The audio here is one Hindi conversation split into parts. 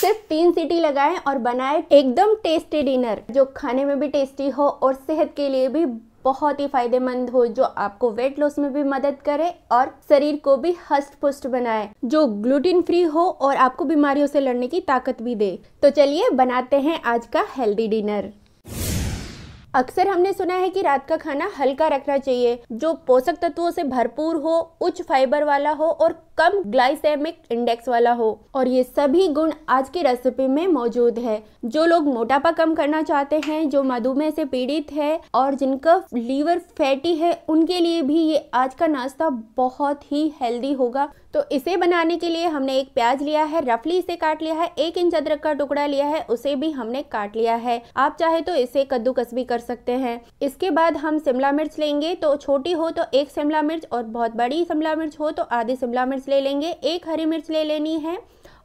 सिर्फ तीन सीटी लगाएं और बनाएं एकदम टेस्टी डिनर जो खाने में भी टेस्टी हो और सेहत के लिए भी बहुत ही फायदेमंद हो जो आपको वेट लॉस में भी मदद करे और शरीर को भी हस्त पुष्ट बनाए जो ग्लूटिन फ्री हो और आपको बीमारियों से लड़ने की ताकत भी दे तो चलिए बनाते हैं आज का हेल्दी डिनर अक्सर हमने सुना है कि रात का खाना हल्का रखना चाहिए जो पोषक तत्वों से भरपूर हो उच्च फाइबर वाला हो और कम ग्लाइसेमिक इंडेक्स वाला हो और ये सभी गुण आज की रेसिपी में मौजूद है जो लोग मोटापा कम करना चाहते हैं जो मधुमेह से पीड़ित है और जिनका लीवर फैटी है उनके लिए भी ये आज का नाश्ता बहुत ही हेल्दी होगा तो इसे बनाने के लिए हमने एक प्याज लिया है रफली इसे काट लिया है एक इंच अदरक का टुकड़ा लिया है उसे भी हमने काट लिया है आप चाहे तो इसे कद्दूकस भी कर सकते हैं इसके बाद हम शिमला मिर्च लेंगे तो छोटी हो तो एक शिमला मिर्च और बहुत बड़ी शिमला मिर्च हो तो आधी शिमला मिर्च ले लेंगे एक हरी मिर्च ले लेनी है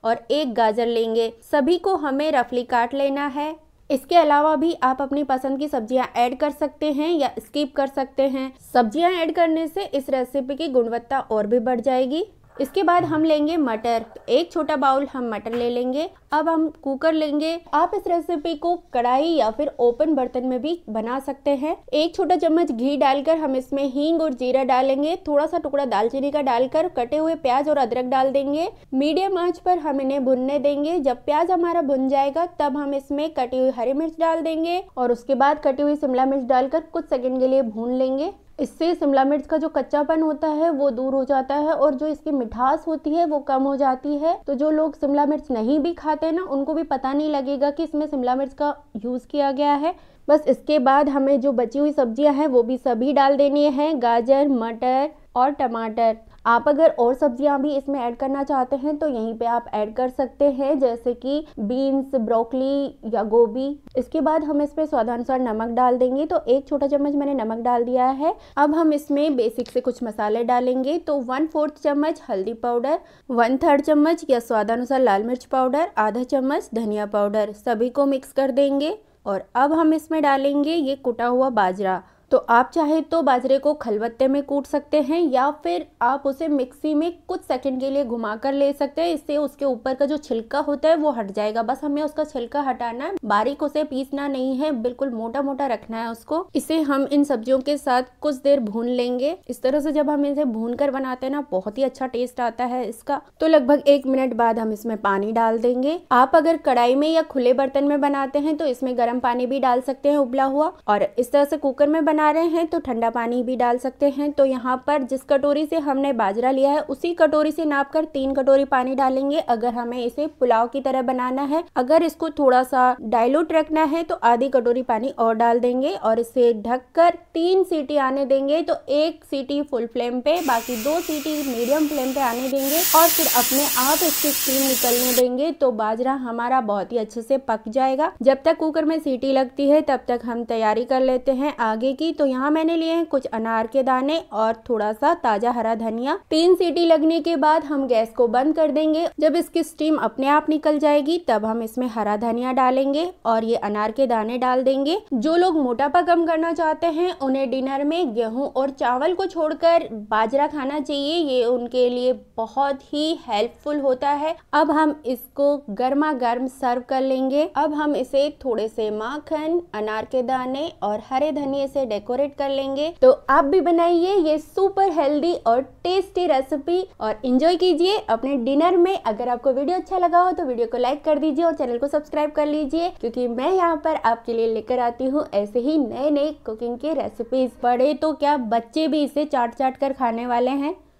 और एक गाजर लेंगे सभी को हमें रफली काट लेना है इसके अलावा भी आप अपनी पसंद की सब्जियां ऐड कर सकते हैं या स्किप कर सकते हैं सब्जियां ऐड करने से इस रेसिपी की गुणवत्ता और भी बढ़ जाएगी इसके बाद हम लेंगे मटर एक छोटा बाउल हम मटर ले लेंगे अब हम कुकर लेंगे आप इस रेसिपी को कढ़ाई या फिर ओपन बर्तन में भी बना सकते हैं एक छोटा चम्मच घी डालकर हम इसमें हींग और जीरा डालेंगे थोड़ा सा टुकड़ा दालचीनी का डालकर कटे हुए प्याज और अदरक डाल देंगे मीडियम आंच पर हम इन्हें भुनने देंगे जब प्याज हमारा भुन जाएगा तब हम इसमें कटी हुई हरी मिर्च डाल देंगे और उसके बाद कटी हुई शिमला मिर्च डालकर कुछ सेकंड के लिए भून लेंगे इससे शिमला मिर्च का जो कच्चापन होता है वो दूर हो जाता है और जो इसकी मिठास होती है वो कम हो जाती है तो जो लोग शिमला मिर्च नहीं भी खाते हैं ना उनको भी पता नहीं लगेगा कि इसमें शिमला मिर्च का यूज़ किया गया है बस इसके बाद हमें जो बची हुई सब्जियां हैं वो भी सभी डाल देनी है गाजर मटर और टमाटर आप अगर और सब्जियां भी इसमें ऐड करना चाहते हैं तो यहीं पे आप ऐड कर सकते हैं जैसे कि बीन्स ब्रोकली या गोभी इसके बाद हम इस पर स्वादानुसार नमक डाल देंगे तो एक छोटा चम्मच मैंने नमक डाल दिया है अब हम इसमें बेसिक से कुछ मसाले डालेंगे तो वन फोर्थ चम्मच हल्दी पाउडर वन थर्ड चम्मच या स्वादानुसार लाल मिर्च पाउडर आधा चम्मच धनिया पाउडर सभी को मिक्स कर देंगे और अब हम इसमें डालेंगे ये कुटा हुआ बाजरा तो आप चाहे तो बाजरे को खलबत्ते में कूट सकते हैं या फिर आप उसे मिक्सी में कुछ सेकंड के लिए घुमा कर ले सकते हैं इससे उसके ऊपर का जो छिलका होता है वो हट जाएगा बस हमें उसका छिलका हटाना है बारीक उसे पीसना नहीं है बिल्कुल मोटा मोटा रखना है उसको इसे हम इन सब्जियों के साथ कुछ देर भून लेंगे इस तरह से जब हम इसे भून कर बनाते हैं ना बहुत ही अच्छा टेस्ट आता है इसका तो लगभग एक मिनट बाद हम इसमें पानी डाल देंगे आप अगर कढ़ाई में या खुले बर्तन में बनाते हैं तो इसमें गर्म पानी भी डाल सकते हैं उबला हुआ और इस तरह से कुकर में बना बना रहे हैं तो ठंडा पानी भी डाल सकते हैं तो यहाँ पर जिस कटोरी से हमने बाजरा लिया है उसी कटोरी से नाप कर तीन कटोरी पानी डालेंगे अगर हमें इसे पुलाव की तरह बनाना है अगर इसको थोड़ा सा डायलूट रखना है तो आधी कटोरी पानी और डाल देंगे और इसे ढक कर तीन सीटी आने देंगे तो एक सीटी फुल फ्लेम पे बाकी दो सीटी मीडियम फ्लेम पे आने देंगे और फिर अपने आप इसकी स्टीम निकलने देंगे तो बाजरा हमारा बहुत ही अच्छे से पक जाएगा जब तक कुकर में सीटी लगती है तब तक हम तैयारी कर लेते हैं आगे की की तो यहाँ मैंने लिए हैं कुछ अनार के दाने और थोड़ा सा ताजा हरा धनिया तीन सीटी लगने के बाद हम गैस को बंद कर देंगे जब इसकी स्टीम अपने आप निकल जाएगी तब हम इसमें हरा धनिया डालेंगे और ये अनार के दाने डाल देंगे जो लोग मोटापा कम करना चाहते हैं उन्हें डिनर में गेहूं और चावल को छोड़कर बाजरा खाना चाहिए ये उनके लिए बहुत ही हेल्पफुल होता है अब हम इसको गर्मा गर्म सर्व कर लेंगे अब हम इसे थोड़े से माखन अनार के दाने और हरे धनिए से डेकोरेट डेकोरेट कर लेंगे तो आप भी बनाइए ये सुपर हेल्दी और टेस्टी रेसिपी और इंजॉय कीजिए अपने डिनर में अगर आपको वीडियो अच्छा लगा हो तो वीडियो को लाइक कर दीजिए और चैनल को सब्सक्राइब कर लीजिए क्योंकि मैं यहाँ पर आपके लिए लेकर आती हूँ ऐसे ही नए नए कुकिंग की रेसिपीज बड़े तो क्या बच्चे भी इसे चाट चाट कर खाने वाले हैं